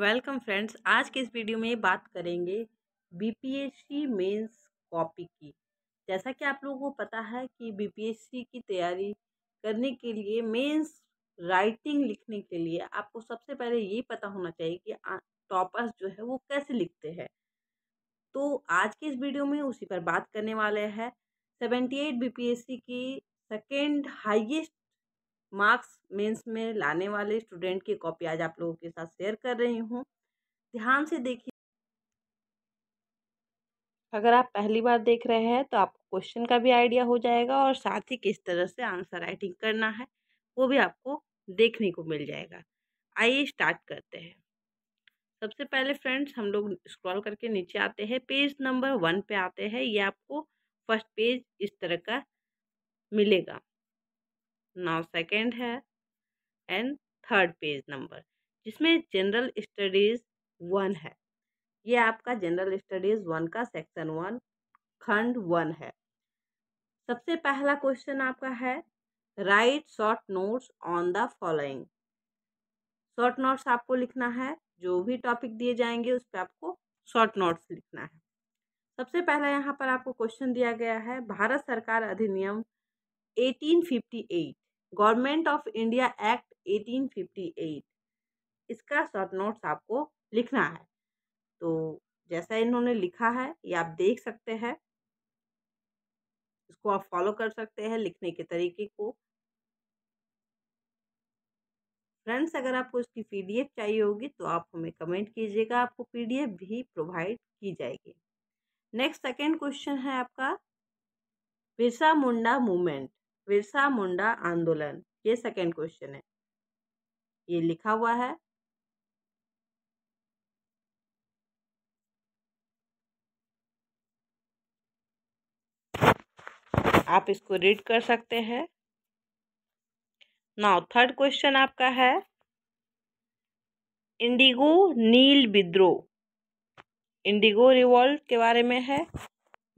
welcome friends आज के इस वीडियो में बात करेंगे बीपीएससी मेंस कॉपी की जैसा कि आप लोगों को पता है कि बीपीएससी की तैयारी करने के लिए मेंस राइटिंग लिखने के लिए आपको सबसे पहले ये पता होना चाहिए कि टॉपर्स जो है वो कैसे लिखते हैं तो आज के इस वीडियो में उसी पर बात करने वाले हैं सेवेंटी एट बी की सेकेंड हाइएस्ट मार्क्स मेंस में लाने वाले स्टूडेंट की कॉपी आज आप लोगों के साथ शेयर कर रही हूँ ध्यान से देखिए अगर आप पहली बार देख रहे हैं तो आपको क्वेश्चन का भी आइडिया हो जाएगा और साथ ही किस तरह से आंसर राइटिंग करना है वो भी आपको देखने को मिल जाएगा आइए स्टार्ट करते हैं सबसे पहले फ्रेंड्स हम लोग स्क्रॉल करके नीचे आते हैं पेज नंबर वन पे आते हैं ये आपको फर्स्ट पेज इस तरह का मिलेगा नाउ सेकंड है एंड थर्ड पेज नंबर जिसमें जनरल स्टडीज़ वन है ये आपका जनरल स्टडीज़ वन का सेक्शन वन खंड वन है सबसे पहला क्वेश्चन आपका है write short notes on the following short notes आपको लिखना है जो भी टॉपिक दिए जाएंगे उस पर आपको शॉर्ट नोट्स लिखना है सबसे पहला यहाँ पर आपको क्वेश्चन दिया गया है भारत सरकार अधिनियम 1858 गवर्नमेंट ऑफ इंडिया एक्ट 1858 इसका शॉर्ट नोट्स आपको लिखना है तो जैसा इन्होंने लिखा है ये आप देख सकते हैं इसको आप फॉलो कर सकते हैं लिखने के तरीके को फ्रेंड्स अगर आपको इसकी पीडीएफ चाहिए होगी तो आप हमें कमेंट कीजिएगा आपको पीडीएफ भी प्रोवाइड की जाएगी नेक्स्ट सेकेंड क्वेश्चन है आपका बिरसा मुंडा मूवमेंट बिरसा मुंडा आंदोलन ये सेकेंड क्वेश्चन है ये लिखा हुआ है आप इसको रीड कर सकते हैं नाउ थर्ड क्वेश्चन आपका है इंडिगो नील विद्रोह इंडिगो रिवॉल्व के बारे में है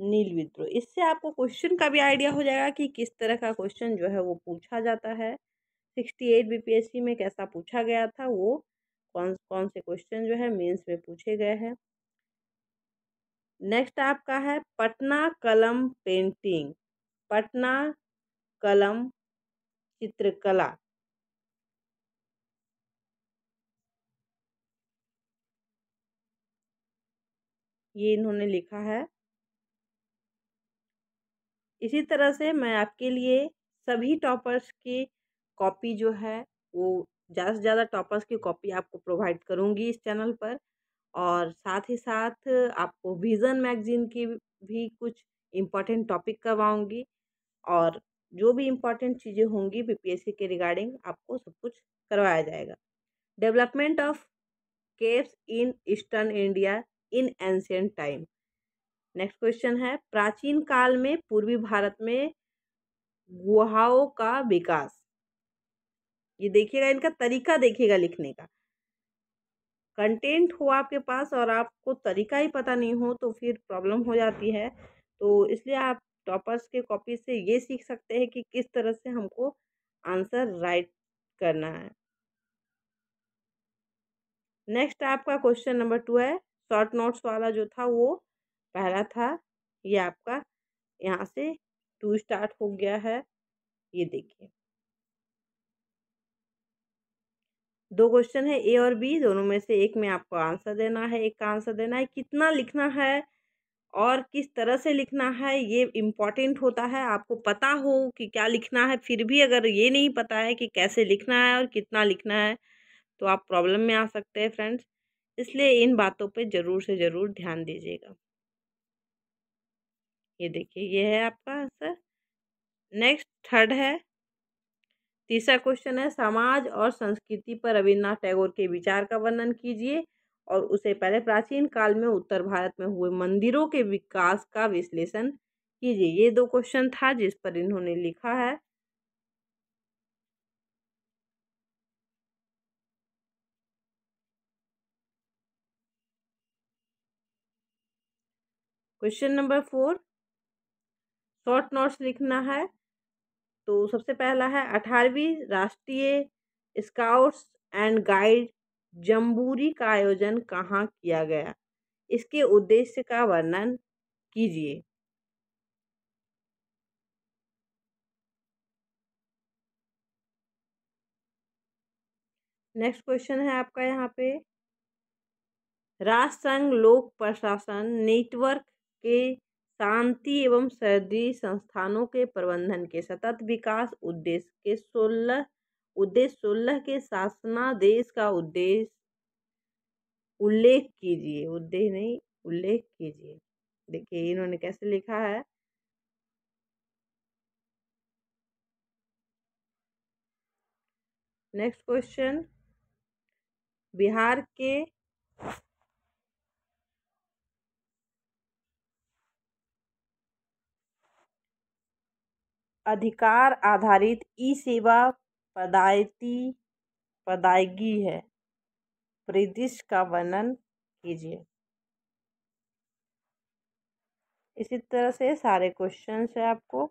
नील विद्रोह इससे आपको क्वेश्चन का भी आइडिया हो जाएगा कि किस तरह का क्वेश्चन जो है वो पूछा जाता है सिक्सटी एट सी में कैसा पूछा गया था वो कौन कौन से क्वेश्चन जो है मेंस में पूछे गए हैं नेक्स्ट आपका है पटना कलम पेंटिंग पटना कलम चित्रकला ये इन्होंने लिखा है इसी तरह से मैं आपके लिए सभी टॉपर्स की कॉपी जो है वो ज़्यादा से ज़्यादा टॉपर्स की कॉपी आपको प्रोवाइड करूँगी इस चैनल पर और साथ ही साथ आपको विज़न मैगज़ीन की भी कुछ इम्पॉर्टेंट टॉपिक करवाऊँगी और जो भी इम्पॉर्टेंट चीज़ें होंगी बीपीएससी के रिगार्डिंग आपको सब कुछ करवाया जाएगा development of caves in eastern India in ancient time next question है प्राचीन काल में पूर्वी भारत में गुहाओं का विकास ये देखिएगा इनका तरीका देखिएगा लिखने का कंटेंट हो आपके पास और आपको तरीका ही पता नहीं हो तो फिर प्रॉब्लम हो जाती है तो इसलिए आप टॉपर्स के कॉपी से ये सीख सकते हैं कि किस तरह से हमको आंसर राइट करना है नेक्स्ट आपका क्वेश्चन नंबर टू है शॉर्ट नोट्स वाला जो था वो पहला था ये आपका यहाँ से टू स्टार्ट हो गया है ये देखिए दो क्वेश्चन है ए और बी दोनों में से एक में आपको आंसर देना है एक का आंसर देना है कितना लिखना है और किस तरह से लिखना है ये इम्पॉर्टेंट होता है आपको पता हो कि क्या लिखना है फिर भी अगर ये नहीं पता है कि कैसे लिखना है और कितना लिखना है तो आप प्रॉब्लम में आ सकते हैं फ्रेंड्स इसलिए इन बातों पे ज़रूर से ज़रूर ध्यान दीजिएगा ये देखिए ये है आपका आंसर नेक्स्ट थर्ड है तीसरा क्वेश्चन है समाज और संस्कृति पर रविन्द्रनाथ टैगोर के विचार का वर्णन कीजिए और उसे पहले प्राचीन काल में उत्तर भारत में हुए मंदिरों के विकास का विश्लेषण कीजिए ये दो क्वेश्चन था जिस पर इन्होंने लिखा है question number four short notes लिखना है तो सबसे पहला है अठारहवीं राष्ट्रीय स्काउट्स एंड गाइड जम्बूरी का आयोजन कहाँ किया गया इसके उद्देश्य का वर्णन कीजिए नेक्स्ट क्वेश्चन है आपका यहाँ पे राष्ट्र संघ लोक प्रशासन नेटवर्क के शांति एवं सर्दी संस्थानों के प्रबंधन के सतत विकास उद्देश्य के सोलह उद्देश्य सोलह के शासनादेश का उद्देश्य उल्लेख कीजिए उद्देश्य नहीं उल्लेख कीजिए देखिए इन्होंने कैसे लिखा है नेक्स्ट क्वेश्चन बिहार के अधिकार आधारित ई सेवा पदायती पदायगी है परिदृश्य का वर्णन कीजिए इसी तरह से सारे क्वेश्चन है आपको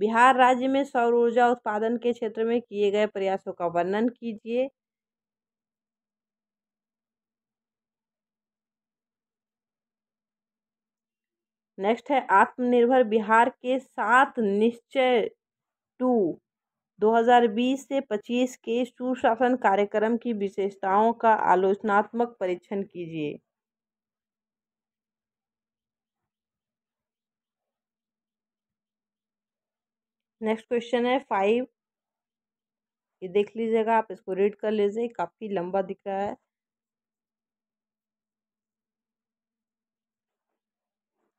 बिहार राज्य में सौर ऊर्जा उत्पादन के क्षेत्र में किए गए प्रयासों का वर्णन कीजिए नेक्स्ट है आत्मनिर्भर बिहार के साथ निश्चय टू 2020 से 25 के सुशासन कार्यक्रम की विशेषताओं का आलोचनात्मक परीक्षण कीजिए नेक्स्ट क्वेश्चन है फाइव ये देख लीजिएगा आप इसको रीड कर लीजिए काफ़ी लंबा दिख रहा है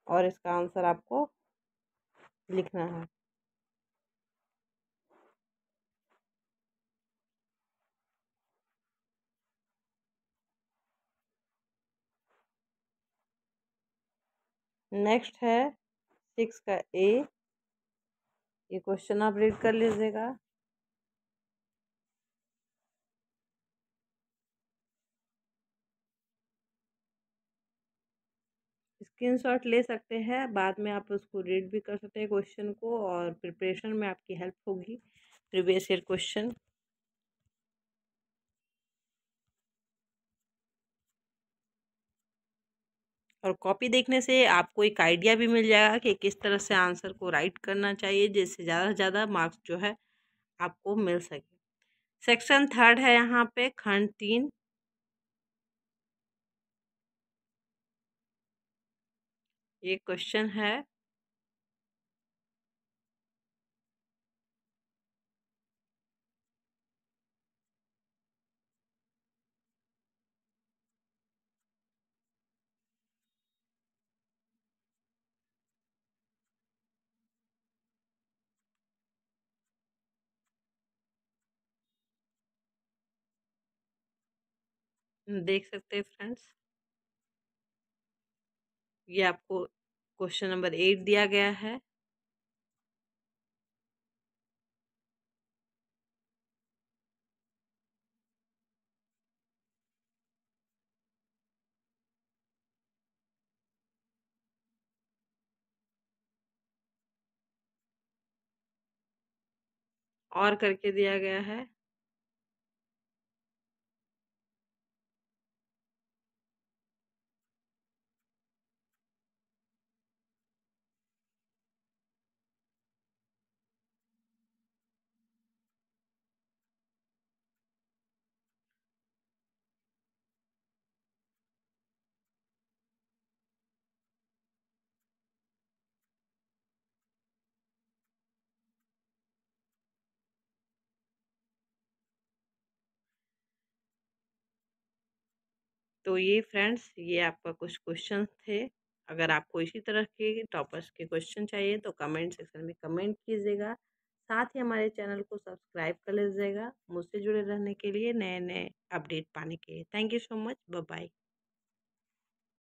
और इसका आंसर आपको लिखना है नेक्स्ट है सिक्स का ए ये क्वेश्चन आप रीड कर लीजिएगा स्क्रीनशॉट ले सकते हैं बाद में आप उसको रीड भी कर सकते हैं क्वेश्चन को और प्रिपरेशन में आपकी हेल्प होगी प्रीवियस ईयर क्वेश्चन और कॉपी देखने से आपको एक आइडिया भी मिल जाएगा कि किस तरह से आंसर को राइट करना चाहिए जिससे ज़्यादा से ज़्यादा मार्क्स जो है आपको मिल सके सेक्शन थर्ड है यहाँ पे खंड तीन ये क्वेश्चन है देख सकते हैं फ्रेंड्स ये आपको क्वेश्चन नंबर एट दिया गया है और करके दिया गया है तो ये फ्रेंड्स ये आपका कुछ क्वेश्चन थे अगर आपको इसी तरह के टॉपर्स के क्वेश्चन चाहिए तो कमेंट सेक्शन में कमेंट कीजिएगा साथ ही हमारे चैनल को सब्सक्राइब कर लीजिएगा मुझसे जुड़े रहने के लिए नए नए अपडेट पाने के लिए thank you so much bye